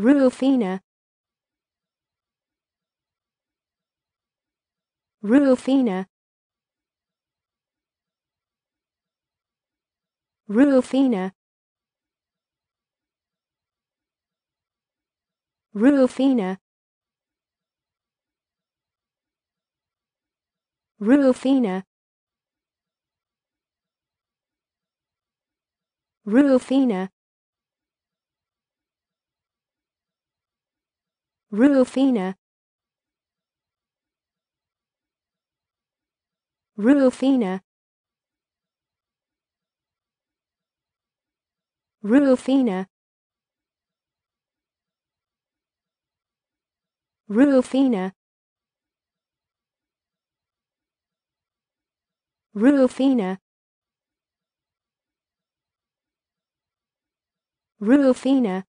Rufina Rufina Rufina Rufina Rufina Rufina Rufina Rufina Rufina Rufina Rufina Rufina